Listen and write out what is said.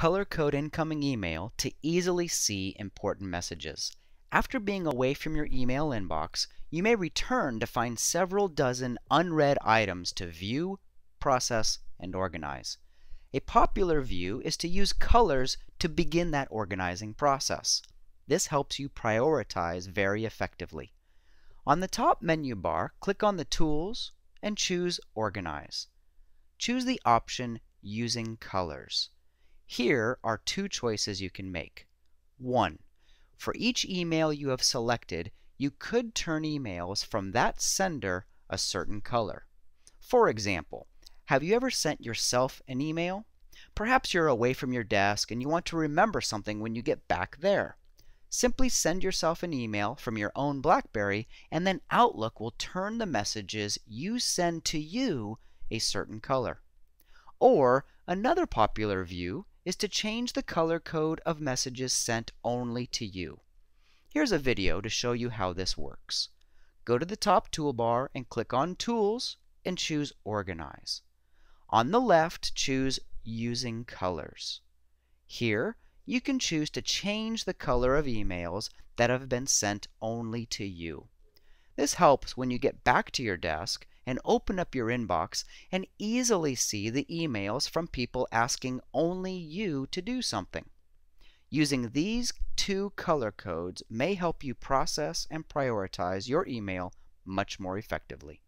color code incoming email to easily see important messages. After being away from your email inbox, you may return to find several dozen unread items to view, process, and organize. A popular view is to use colors to begin that organizing process. This helps you prioritize very effectively. On the top menu bar, click on the Tools and choose Organize. Choose the option Using Colors. Here are two choices you can make. One, for each email you have selected, you could turn emails from that sender a certain color. For example, have you ever sent yourself an email? Perhaps you're away from your desk and you want to remember something when you get back there. Simply send yourself an email from your own BlackBerry and then Outlook will turn the messages you send to you a certain color. Or another popular view is to change the color code of messages sent only to you. Here's a video to show you how this works. Go to the top toolbar and click on Tools and choose Organize. On the left, choose Using Colors. Here, you can choose to change the color of emails that have been sent only to you. This helps when you get back to your desk and open up your inbox and easily see the emails from people asking only you to do something. Using these two color codes may help you process and prioritize your email much more effectively.